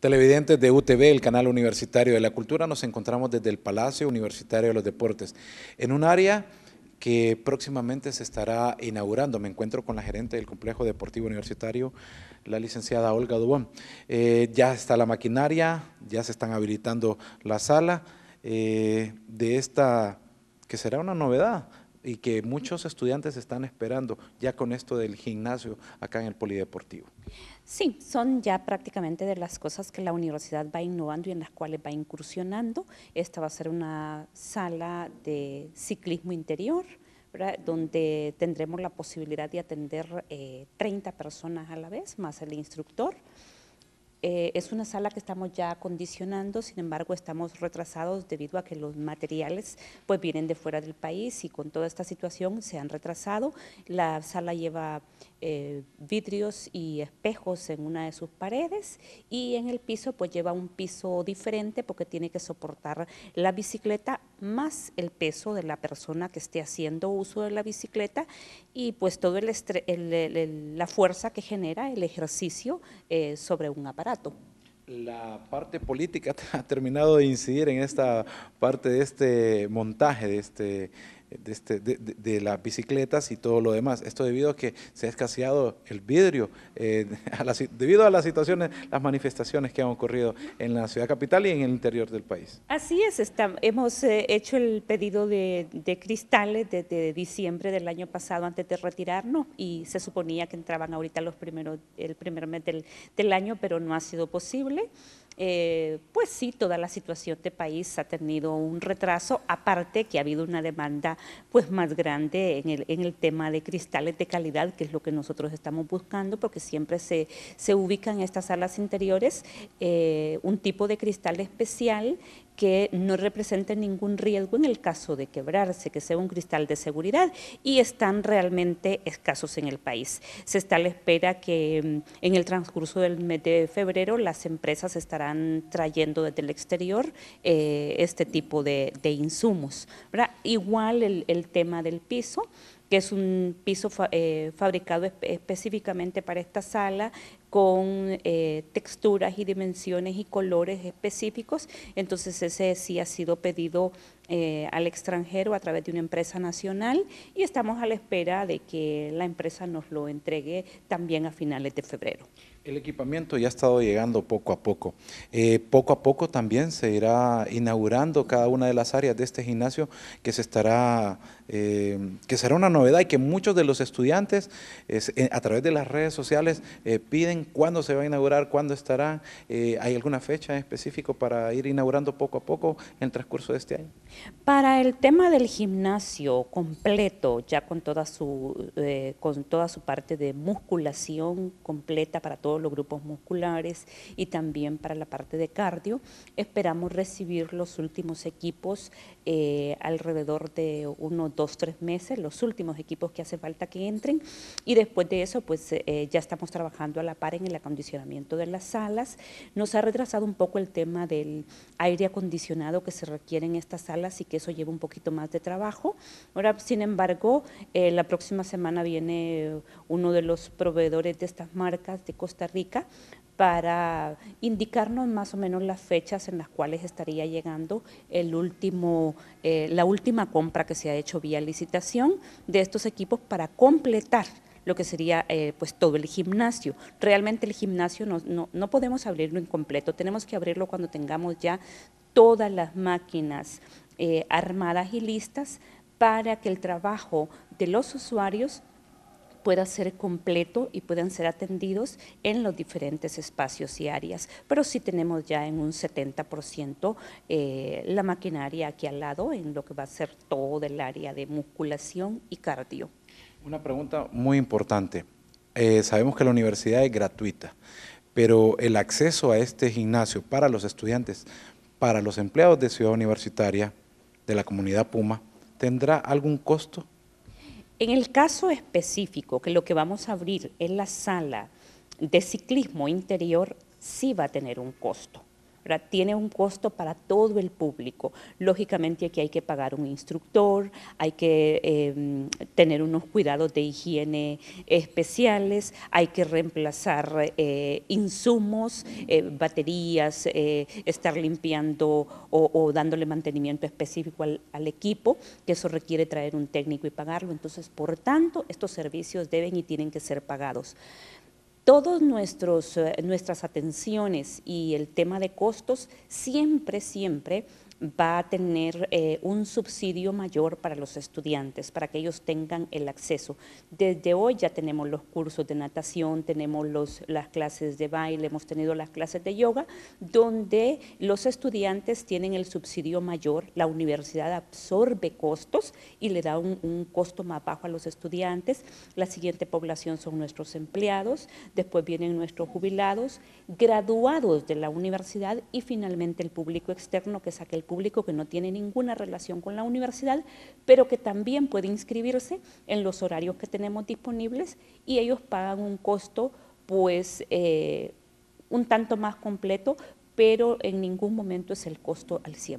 Televidentes de UTV, el canal universitario de la cultura, nos encontramos desde el Palacio Universitario de los Deportes, en un área que próximamente se estará inaugurando. Me encuentro con la gerente del Complejo Deportivo Universitario, la licenciada Olga Dubón. Eh, ya está la maquinaria, ya se están habilitando la sala eh, de esta, que será una novedad y que muchos estudiantes están esperando ya con esto del gimnasio acá en el Polideportivo. Sí, son ya prácticamente de las cosas que la universidad va innovando y en las cuales va incursionando. Esta va a ser una sala de ciclismo interior, donde tendremos la posibilidad de atender eh, 30 personas a la vez, más el instructor. Eh, es una sala que estamos ya acondicionando, sin embargo estamos retrasados debido a que los materiales pues vienen de fuera del país y con toda esta situación se han retrasado. La sala lleva eh, vidrios y espejos en una de sus paredes y en el piso pues lleva un piso diferente porque tiene que soportar la bicicleta más el peso de la persona que esté haciendo uso de la bicicleta y pues todo el, la fuerza que genera el ejercicio eh, sobre un aparato. La parte política ha terminado de incidir en esta parte de este montaje, de este este, de, las bicicletas y todo lo demás. Esto debido a que se ha escaseado el vidrio, eh, debido a las situaciones, las manifestaciones que han ocurrido en la ciudad capital y en el interior del país. Así es, hemos eh, hecho el pedido de, cristales desde diciembre del año pasado antes de retirarnos y se suponía que entraban ahorita los primeros, el primer mes del año, pero no ha sido posible. Eh, pues sí, toda la situación de país ha tenido un retraso, aparte que ha habido una demanda pues más grande en el, en el tema de cristales de calidad, que es lo que nosotros estamos buscando, porque siempre se, se ubican en estas salas interiores eh, un tipo de cristal especial que no representen ningún riesgo en el caso de quebrarse, que sea un cristal de seguridad y están realmente escasos en el país. Se está a la espera que mm, en el transcurso del mes de febrero las empresas estarán trayendo desde el exterior eh, este tipo de, insumos. Igual el, tema del piso que es un piso eh, fabricado específicamente para esta sala, con eh, texturas y dimensiones y colores específicos. Entonces ese sí ha sido pedido eh, al extranjero a través de una empresa nacional y estamos a la espera de que la empresa nos lo entregue también a finales de febrero. El equipamiento ya ha estado llegando poco a poco. Eh, poco a poco también se irá inaugurando cada una de las áreas de este gimnasio que se estará, eh, que será una novedad y que muchos de los estudiantes a través de las redes sociales piden cuándo se va a inaugurar, cuándo estará. ¿Hay alguna fecha específica para ir inaugurando poco a poco en el transcurso de este año? Para el tema del gimnasio completo, ya con toda su, eh, con toda su parte de musculación completa para todos los grupos musculares y también para la parte de cardio, esperamos recibir los últimos equipos eh, alrededor de unos dos, tres meses, los últimos equipos que hace falta que entren y después de eso pues eh, ya estamos trabajando a la par en el acondicionamiento de las salas. Nos ha retrasado un poco el tema del aire acondicionado que se requiere en estas salas así que eso lleva un poquito más de trabajo. Ahora, sin embargo, eh, la próxima semana viene uno de los proveedores de estas marcas de Costa Rica para indicarnos más o menos las fechas en las cuales estaría llegando el último, eh, la última compra que se ha hecho vía licitación de estos equipos para completar lo que sería eh, pues todo el gimnasio. Realmente el gimnasio no, no podemos abrirlo incompleto, tenemos que abrirlo cuando tengamos ya todas las máquinas eh, armadas y listas para que el trabajo de los usuarios pueda ser completo y puedan ser atendidos en los diferentes espacios y áreas. Pero sí tenemos ya en un 70% eh, la maquinaria aquí al lado en lo que va a ser todo el área de musculación y cardio. Una pregunta muy importante. Eh, sabemos que la universidad es gratuita, pero el acceso a este gimnasio para los estudiantes, para los empleados de Ciudad Universitaria, de la comunidad Puma, ¿tendrá algún costo? En el caso específico, que lo que vamos a abrir es la sala de ciclismo interior, sí va a tener un costo. Tiene un costo para todo el público. Lógicamente aquí hay que pagar un instructor, hay que em, tener unos cuidados de higiene especiales, hay que reemplazar eh, insumos, eh, baterías, eh, estar limpiando o, dándole mantenimiento específico al equipo, que eso requiere traer un técnico y pagarlo. Entonces, por tanto, estos servicios deben y tienen que ser pagados. Todas nuestros, eh, nuestras atenciones y el tema de costos siempre, siempre va a tener eh, un subsidio mayor para los estudiantes, para que ellos tengan el acceso. Desde hoy ya tenemos los cursos de natación, tenemos los, las clases de baile, hemos tenido las clases de yoga, donde los estudiantes tienen el subsidio mayor, la universidad absorbe costos y le da un, un costo más bajo a los estudiantes, la siguiente población son nuestros empleados, después vienen nuestros jubilados, graduados de la universidad y finalmente el público externo, que es aquel público que no tiene ninguna relación con la universidad, pero que también puede inscribirse en los horarios que tenemos disponibles y ellos pagan un costo pues eh, un tanto más completo, pero en ningún momento es el costo al 100%.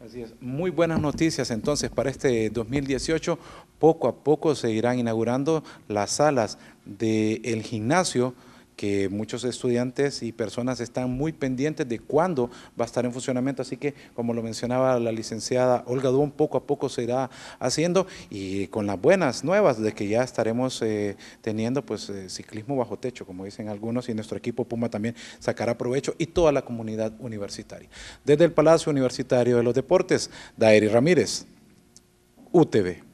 Así es. Muy buenas noticias entonces para este 2018. Poco a poco se irán inaugurando las salas del gimnasio que muchos estudiantes y personas están muy pendientes de cuándo va a estar en funcionamiento, así que como lo mencionaba la licenciada Olga Duón, poco a poco se irá haciendo y con las buenas nuevas de que ya estaremos eh, teniendo pues eh, ciclismo bajo techo, como dicen algunos, y nuestro equipo Puma también sacará provecho y toda la comunidad universitaria. Desde el Palacio Universitario de los Deportes, Daeri Ramírez, UTV.